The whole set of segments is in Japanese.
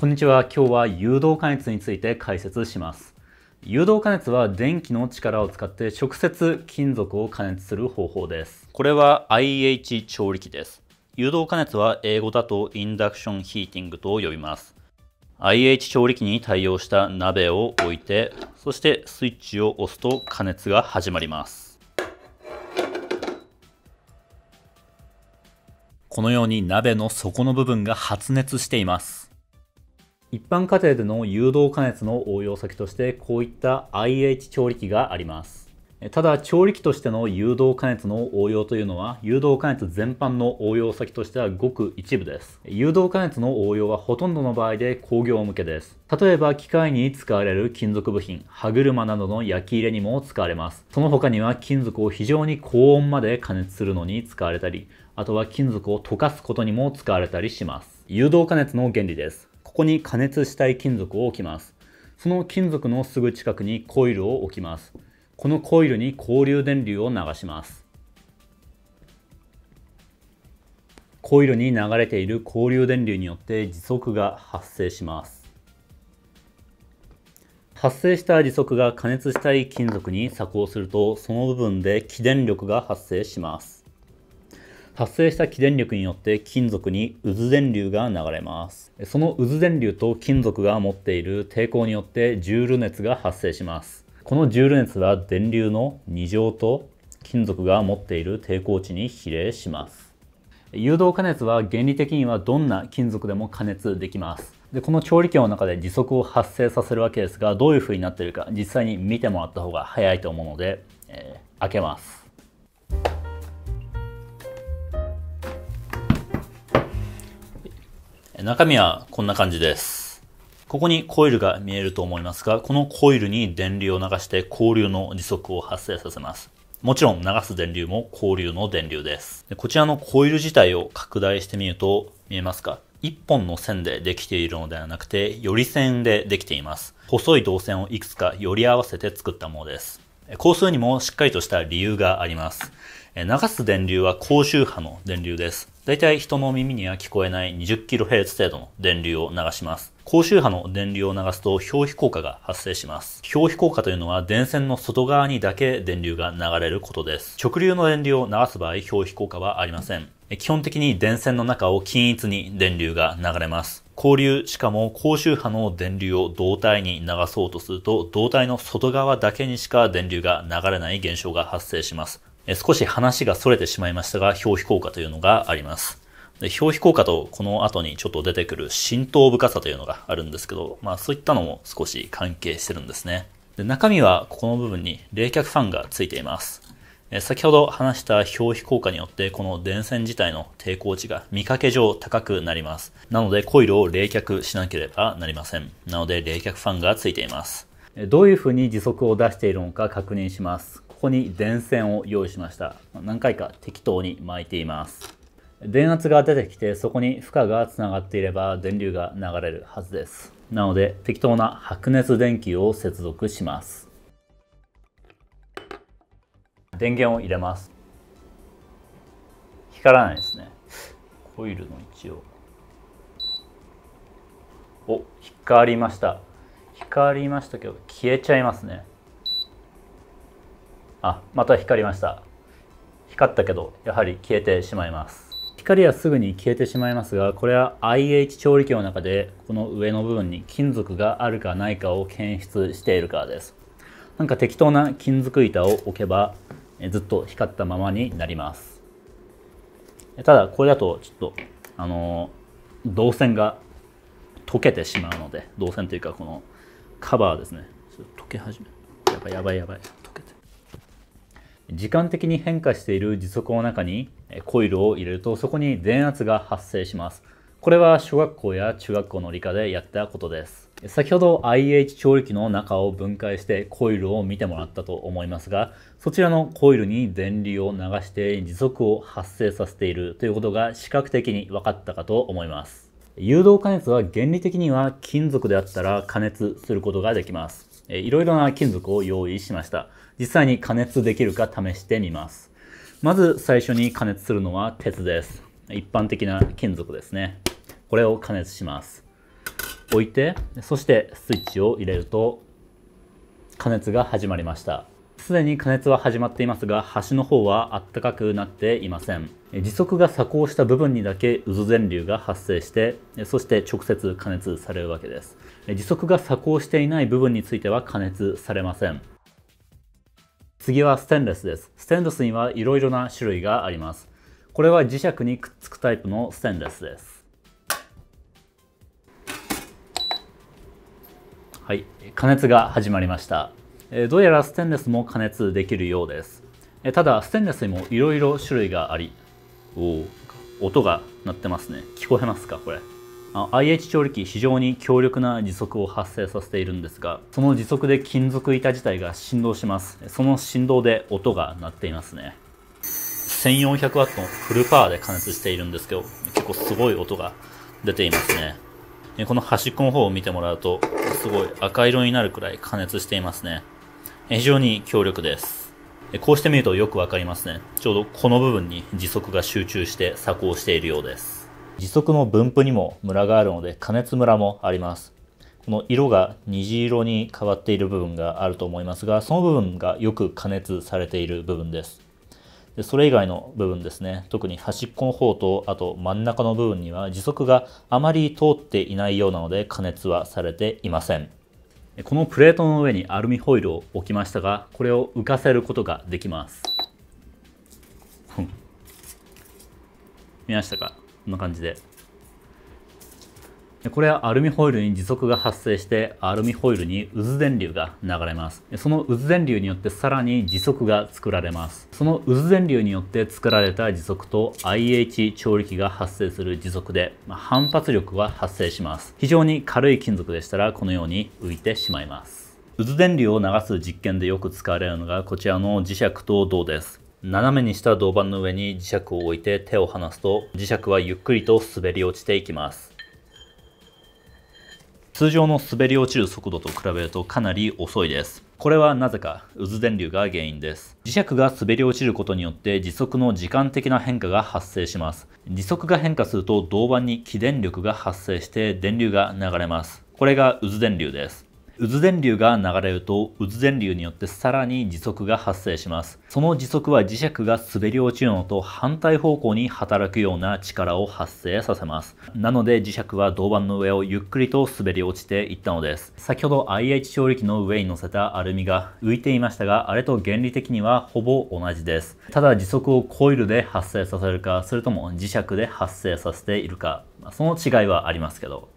こんにちは。今日は誘導加熱について解説します。誘導加熱は電気の力を使って直接金属を加熱する方法です。これは IH 調理器です。誘導加熱は英語だとインダクションヒーティングと呼びます。IH 調理器に対応した鍋を置いて、そしてスイッチを押すと加熱が始まります。このように鍋の底の部分が発熱しています。一般家庭での誘導加熱の応用先としてこういった IH 調理器がありますただ調理器としての誘導加熱の応用というのは誘導加熱全般の応用先としてはごく一部です誘導加熱の応用はほとんどの場合で工業向けです例えば機械に使われる金属部品歯車などの焼き入れにも使われますその他には金属を非常に高温まで加熱するのに使われたりあとは金属を溶かすことにも使われたりします誘導加熱の原理ですここに加熱したい金属を置きます。その金属のすぐ近くにコイルを置きます。このコイルに交流電流を流します。コイルに流れている交流電流によって磁束が発生します。発生した磁束が加熱したい金属に作行するとその部分で起電力が発生します。発生した起電力によって金属に渦電流が流れますその渦電流と金属が持っている抵抗によってジュール熱が発生しますこのジュール熱は電流の2乗と金属が持っている抵抗値に比例します誘導加熱は原理的にはどんな金属でも加熱できますでこの調理器の中で時速を発生させるわけですがどういう風になってるか実際に見てもらった方が早いと思うので、えー、開けます中身はこんな感じです。ここにコイルが見えると思いますが、このコイルに電流を流して交流の磁束を発生させます。もちろん流す電流も交流の電流です。でこちらのコイル自体を拡大してみると見えますか一本の線でできているのではなくて、より線でできています。細い導線をいくつかより合わせて作ったものです。工数にもしっかりとした理由があります。え流す電流は高周波の電流です。大体人の耳には聞こえない 20kHz 程度の電流を流します。高周波の電流を流すと表皮効果が発生します。表皮効果というのは電線の外側にだけ電流が流れることです。直流の電流を流す場合、表皮効果はありません。基本的に電線の中を均一に電流が流れます。交流、しかも高周波の電流を胴体に流そうとすると、胴体の外側だけにしか電流が流れない現象が発生します。少し話が逸れてしまいましたが、表皮効果というのがあります。で表皮効果とこの後にちょっと出てくる浸透深さというのがあるんですけど、まあそういったのも少し関係してるんですね。で中身はここの部分に冷却ファンがついています。先ほど話した表皮効果によってこの電線自体の抵抗値が見かけ上高くなります。なのでコイルを冷却しなければなりません。なので冷却ファンがついています。どういうふうに時速を出しているのか確認します。ここに電線を用意しました何回か適当に巻いています電圧が出てきてそこに負荷がつながっていれば電流が流れるはずですなので適当な白熱電球を接続します電源を入れます光らないですねコイルの位置をお光りました光りましたけど消えちゃいますねあまた光りました光ったけどやはり消えてしまいます光はすぐに消えてしまいますがこれは IH 調理器の中でこの上の部分に金属があるかないかを検出しているからですなんか適当な金属板を置けばずっと光ったままになりますただこれだとちょっとあの導線が溶けてしまうので導線というかこのカバーですね溶け始めやばいやばいやばい時間的に変化している時速の中にコイルを入れるとそこに電圧が発生します。これは小学校や中学校の理科でやったことです。先ほど IH 調理器の中を分解してコイルを見てもらったと思いますが、そちらのコイルに電流を流して時速を発生させているということが視覚的に分かったかと思います。誘導加熱は原理的には金属であったら加熱することができます。いろいろな金属を用意しました。実際に加熱できるか試してみます。まず最初に加熱するのは鉄です。一般的な金属ですね。これを加熱します。置いて、そしてスイッチを入れると加熱が始まりました。すでに加熱は始まっていますが、端の方はあったかくなっていません。時速が鎖行した部分にだけ渦電流が発生して、そして直接加熱されるわけです。時速が鎖行していない部分については加熱されません。次はステンレスです。ステンレスにはいろいろな種類があります。これは磁石にくっつくタイプのステンレスです。はい、加熱が始まりました。どうやらステンレスも加熱できるようです。ただ、ステンレスにもいろいろ種類があり、おお、音が鳴ってますね。聞こえますか、これ。IH 調理器非常に強力な磁束を発生させているんですがその磁束で金属板自体が振動しますその振動で音が鳴っていますね 1400W のフルパワーで加熱しているんですけど結構すごい音が出ていますねこの端っこの方を見てもらうとすごい赤色になるくらい加熱していますね非常に強力ですこうして見るとよくわかりますねちょうどこの部分に磁束が集中して作動しているようです時速の分布にもムラがあるので加熱ムラもありますこの色が虹色に変わっている部分があると思いますがその部分がよく加熱されている部分ですでそれ以外の部分ですね特に端っこの方とあと真ん中の部分には時速があまり通っていないようなので加熱はされていませんこのプレートの上にアルミホイルを置きましたがこれを浮かせることができます見ましたかんな感じでこれはアルミホイルに磁束が発生してアルミホイルに渦電流が流れますその渦電流によってさらに磁束が作られますその渦電流によって作られた磁束と IH 調理器が発生する磁束で反発力は発生します非常に軽い金属でしたらこのように浮いてしまいます渦電流を流す実験でよく使われるのがこちらの磁石と銅です斜めにした銅板の上に磁石を置いて手を離すと磁石はゆっくりと滑り落ちていきます通常の滑り落ちる速度と比べるとかなり遅いですこれはなぜか渦電流が原因です磁石が滑り落ちることによって時速の時間的な変化が発生します時速が変化すると銅板に起電力が発生して電流が流れますこれが渦電流です渦電流が流れると渦電流によってさらに磁束が発生しますその磁束は磁石が滑り落ちるのと反対方向に働くような力を発生させますなので磁石は銅板の上をゆっくりと滑り落ちていったのです先ほど IH 調理器の上に乗せたアルミが浮いていましたがあれと原理的にはほぼ同じですただ磁束をコイルで発生させるかそれとも磁石で発生させているかその違いはありますけど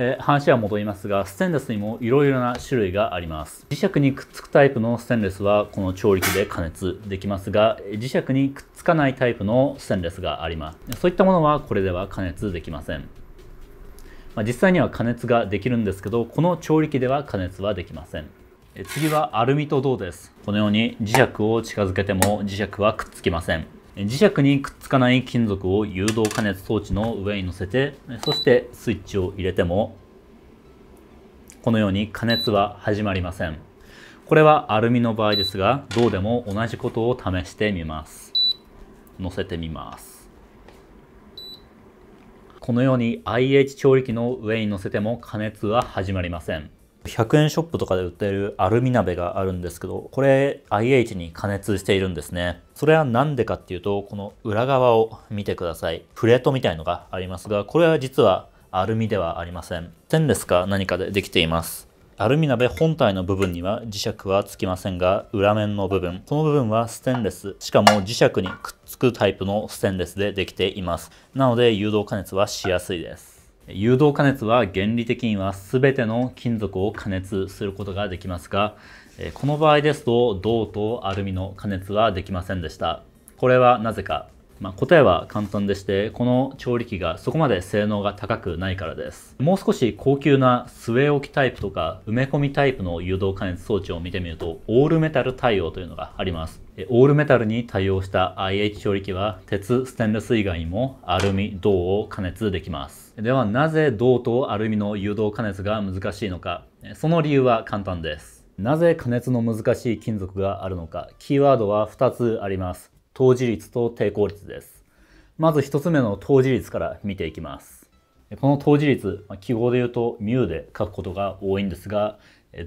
えー、話は戻りますが、ステンレスにもいろいろな種類があります。磁石にくっつくタイプのステンレスはこの調理器で加熱できますが、磁石にくっつかないタイプのステンレスがあります。そういったものはこれでは加熱できません。まあ、実際には加熱ができるんですけど、この調理器では加熱はできません。次はアルミと銅です。このように磁石を近づけても磁石はくっつきません。磁石にくっつかない金属を誘導加熱装置の上に乗せてそしてスイッチを入れてもこのように加熱は始まりませんこれはアルミの場合ですがどうでも同じことを試してみます乗せてみますこのように IH 調理器の上に乗せても加熱は始まりません100円ショップとかで売ってるアルミ鍋があるんですけど、これ IH に加熱しているんですね。それは何でかっていうと、この裏側を見てください。プレートみたいのがありますが、これは実はアルミではありません。ステンレスか何かでできています。アルミ鍋本体の部分には磁石はつきませんが、裏面の部分、この部分はステンレス、しかも磁石にくっつくタイプのステンレスでできています。なので誘導加熱はしやすいです。誘導加熱は原理的には全ての金属を加熱することができますが、この場合ですと銅とアルミの加熱はできませんでした。これはなぜかまあ、答えは簡単でしてこの調理器がそこまで性能が高くないからですもう少し高級な据え置きタイプとか埋め込みタイプの誘導加熱装置を見てみるとオールメタル対応というのがありますオールメタルに対応した IH 調理器は鉄ステンレス以外にもアルミ銅を加熱できますではなぜ銅とアルミの誘導加熱が難しいのかその理由は簡単ですなぜ加熱の難しい金属があるのかキーワードは2つあります投時率と抵抗率です。まず1つ目の当時率から見ていきます。この当時率、記号で言うとミュで書くことが多いんですが、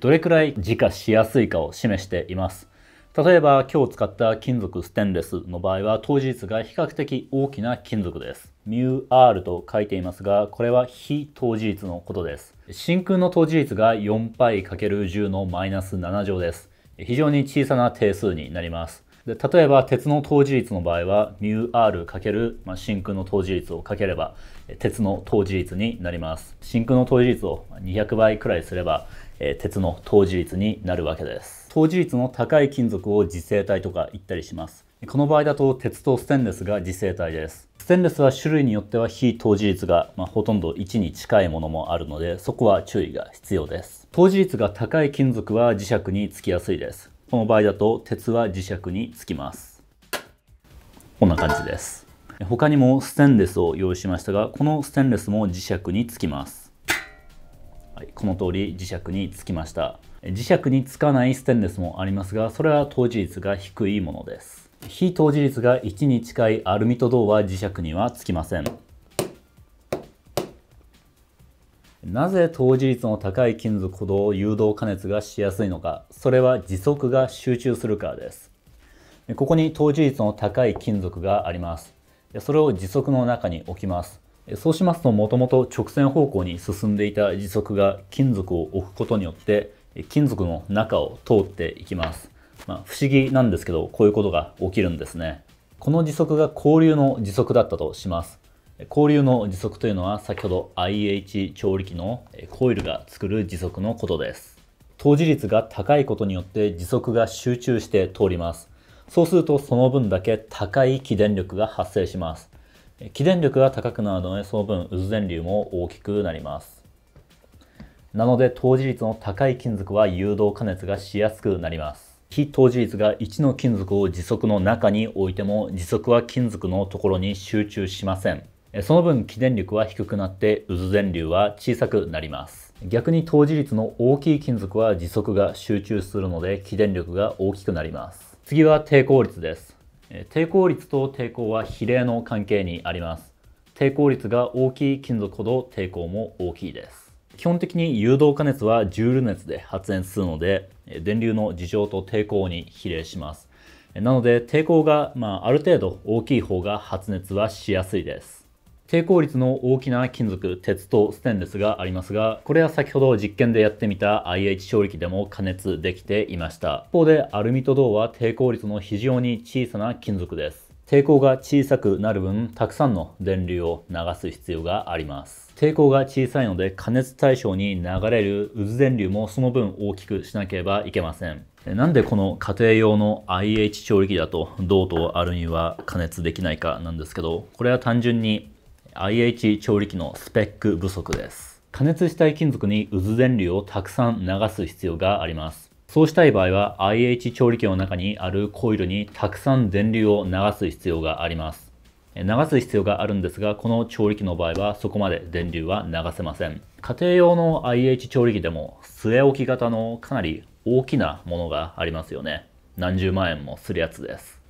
どれくらい自家しやすいかを示しています。例えば今日使った金属ステンレスの場合は当時率が比較的大きな金属です。μr と書いていますが、これは非当時率のことです。真空の投時率が 4π×10 のマイナス7乗です。非常に小さな定数になります。で例えば鉄の透視率の場合は μr× かける、まあ、真空の透視率をかければ鉄の透視率になります真空の透視率を200倍くらいすれば、え鉄の透視率になるわけです透視率の高い金属を磁性体とか言ったりしますこの場合だと鉄とステンレスが磁性体ですステンレスは種類によっては非透視率が、まあ、ほとんど1に近いものもあるのでそこは注意が必要です透視率が高い金属は磁石につきやすいですこの場合だと鉄は磁石につきます。こんな感じです。他にもステンレスを用意しましたが、このステンレスも磁石につきます。はい、この通り磁石につきました。磁石につかないステンレスもありますが、それは当時率が低いものです。非透時率が1に近いアルミと銅は磁石にはつきません。なぜ透視率の高い金属ほど誘導加熱がしやすいのか、それは磁束が集中するからです。ここに透視率の高い金属があります。それを磁束の中に置きます。そうしますともともと直線方向に進んでいた磁束が金属を置くことによって金属の中を通っていきます。まあ、不思議なんですけどこういうことが起きるんですね。この磁束が交流の磁束だったとします。交流の時速というのは先ほど IH 調理器のコイルが作る時速のことです。投じ率が高いことによって時速が集中して通ります。そうするとその分だけ高い起電力が発生します。起電力が高くなるのでその分渦電流も大きくなります。なので投じ率の高い金属は誘導加熱がしやすくなります。非投じ率が1の金属を時速の中に置いても時速は金属のところに集中しません。その分起電力は低くなって渦電流は小さくなります逆に投磁率の大きい金属は磁束が集中するので起電力が大きくなります次は抵抗率です抵抗率と抵抗は比例の関係にあります抵抗率が大きい金属ほど抵抗も大きいです基本的に誘導加熱はジュール熱で発電するので電流の事情と抵抗に比例しますなので抵抗が、まあ、ある程度大きい方が発熱はしやすいです抵抗率の大きな金属、鉄とステンレスがありますが、これは先ほど実験でやってみた IH 調理器でも加熱できていました。一方でアルミと銅は抵抗率の非常に小さな金属です。抵抗が小さくなる分、たくさんの電流を流す必要があります。抵抗が小さいので加熱対象に流れる渦電流もその分大きくしなければいけません。なんでこの家庭用の IH 調理器だと銅とアルミは加熱できないかなんですけど、これは単純に IH 調理器のスペック不足です。加熱したい金属に渦電流をたくさん流す必要があります。そうしたい場合は IH 調理器の中にあるコイルにたくさん電流を流す必要があります。流す必要があるんですが、この調理器の場合はそこまで電流は流せません。家庭用の IH 調理器でも据え置き型のかなり大きなものがありますよね。何十万円もするやつです。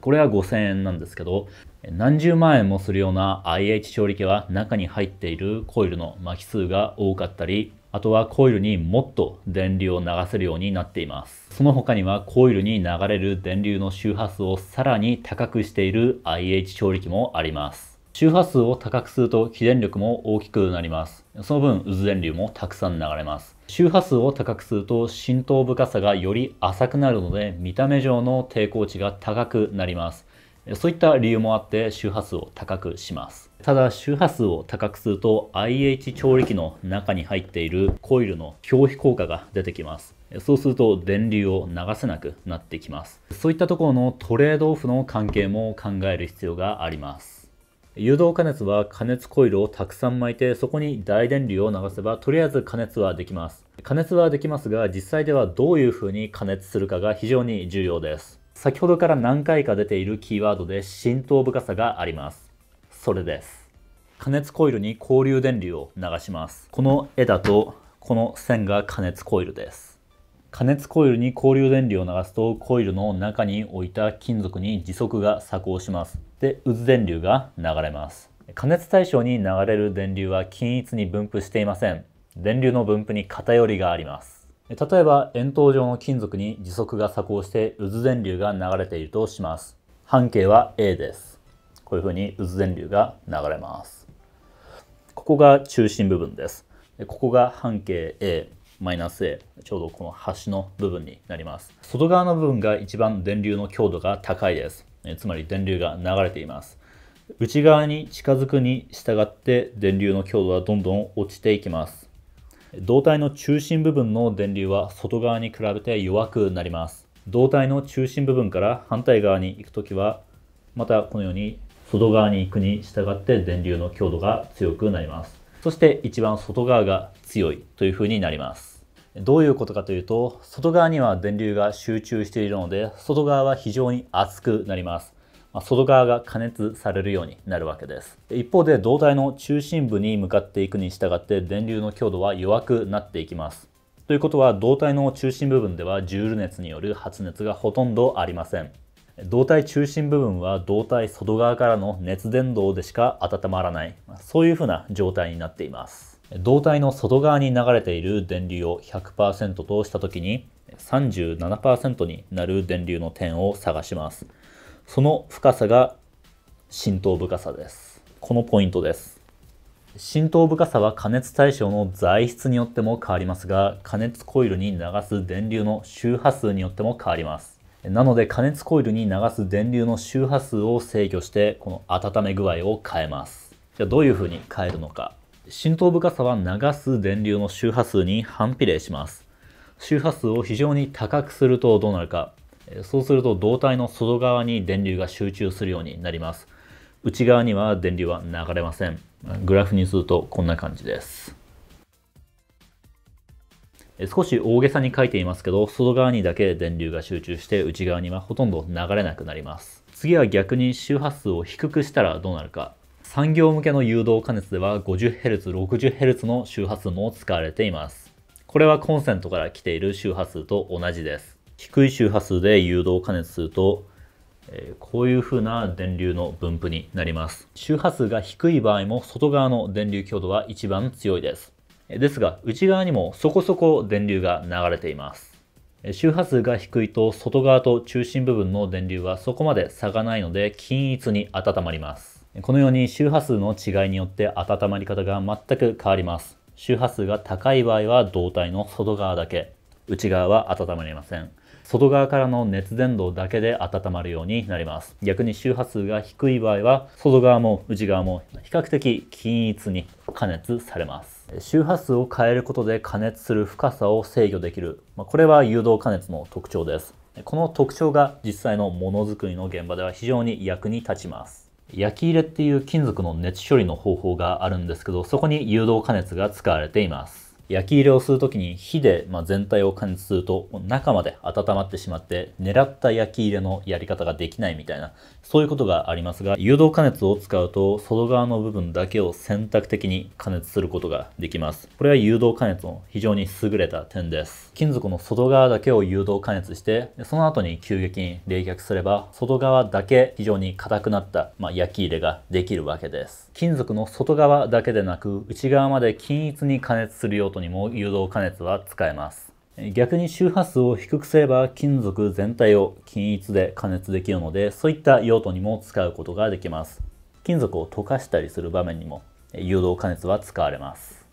これは5000円なんですけど、何十万円もするような IH 調理器は中に入っているコイルの巻き数が多かったりあとはコイルにもっと電流を流せるようになっています。その他にはコイルに流れる電流の周波数をさらに高くしている IH 調理器もあります。周波数を高くすると起電力も大きくなります。その分渦電流もたくさん流れます。周波数を高くすると浸透深さがより浅くなるので見た目上の抵抗値が高くなります。そういった理由もあって周波数を高くしますただ周波数を高くすると IH 調理器の中に入っているコイルの表皮効果が出てきますそうすると電流を流せなくなってきますそういったところのトレードオフの関係も考える必要があります誘導加熱は加熱コイルをたくさん巻いてそこに大電流を流せばとりあえず加熱はできます加熱はできますが実際ではどういうふうに加熱するかが非常に重要です先ほどから何回か出ているキーワードで浸透深さがあります。それです。加熱コイルに交流電流を流します。この絵だとこの線が加熱コイルです。加熱コイルに交流電流を流すとコイルの中に置いた金属に磁束が作行します。で、渦電流が流れます。加熱対象に流れる電流は均一に分布していません。電流の分布に偏りがあります。例えば円筒状の金属に磁束が作動して渦電流が流れているとします。半径は A です。こういうふうに渦電流が流れます。ここが中心部分です。ここが半径 A、マイナス A、ちょうどこの端の部分になります。外側の部分が一番電流の強度が高いです。つまり電流が流れています。内側に近づくに従って電流の強度はどんどん落ちていきます。胴体の中心部分の電流は外側に比べて弱くなります胴体の中心部分から反対側に行く時はまたこのように外側に行くに従って電流の強度が強くなりますそして一番外側が強いというふうになりますどういうことかというと外側には電流が集中しているので外側は非常に熱くなりますまあ、外側が加熱されるようになるわけです一方で胴体の中心部に向かっていくに従って電流の強度は弱くなっていきますということは胴体の中心部分ではジュール熱による発熱がほとんどありません胴体中心部分は胴体外側からの熱伝導でしか温まらないそういうふうな状態になっています胴体の外側に流れている電流を100%とした時に37%になる電流の点を探しますその深さが浸透深さです。このポイントです。浸透深さは加熱対象の材質によっても変わりますが、加熱コイルに流す電流の周波数によっても変わります。なので加熱コイルに流す電流の周波数を制御して、この温め具合を変えます。じゃあどういう風に変えるのか。浸透深さは流す電流の周波数に反比例します。周波数を非常に高くするとどうなるか。そうすると胴体の外側に電流が集中するようになります。内側には電流は流れません。グラフにするとこんな感じです。少し大げさに書いていますけど、外側にだけ電流が集中して内側にはほとんど流れなくなります。次は逆に周波数を低くしたらどうなるか。産業向けの誘導加熱では 50Hz、60Hz の周波数も使われています。これはコンセントから来ている周波数と同じです。低い周波数で誘導加熱すると、えー、こういう風な電流の分布になります周波数が低い場合も外側の電流強度は一番強いですですが内側にもそこそこ電流が流れています周波数が低いと外側と中心部分の電流はそこまで差がないので均一に温まりますこのように周波数の違いによって温まり方が全く変わります周波数が高い場合は胴体の外側だけ内側は温まりません外側からの熱伝導だけで温まるようになります逆に周波数が低い場合は外側も内側も比較的均一に加熱されます周波数を変えることで加熱する深さを制御できる、まあ、これは誘導加熱の特徴ですこの特徴が実際のものづくりの現場では非常に役に立ちます焼き入れっていう金属の熱処理の方法があるんですけどそこに誘導加熱が使われています焼き入れをする時に火で、ま全体を加熱すると中まで温まってしまって狙った焼き入れのやり方ができないみたいなそういうことがありますが誘導加熱を使うと外側の部分だけを選択的に加熱することができますこれは誘導加熱の非常に優れた点です金属の外側だけを誘導加熱してその後に急激に冷却すれば外側だけ非常に硬くなった、まあ、焼き入れができるわけです金属の外側だけでなく内側まで均一に加熱する用途にも誘導加熱は使えます。逆に周波数を低くすれば金属全体を均一で加熱できるのでそういった用途にも使うことができます金属を溶かしたりする場面にも誘導加熱は使われます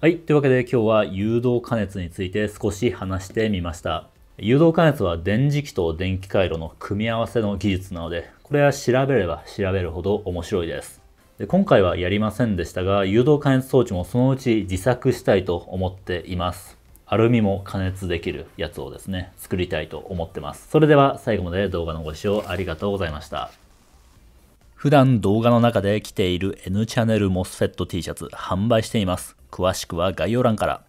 はいというわけで今日は誘導加熱について少し話してみました誘導加熱は電磁気と電気回路の組み合わせの技術なのでこれは調べれば調べるほど面白いですで今回はやりませんでしたが、誘導加熱装置もそのうち自作したいと思っています。アルミも加熱できるやつをですね、作りたいと思ってます。それでは最後まで動画のご視聴ありがとうございました。普段動画の中で着ている N チャンネル MOSFET T シャツ販売しています。詳しくは概要欄から。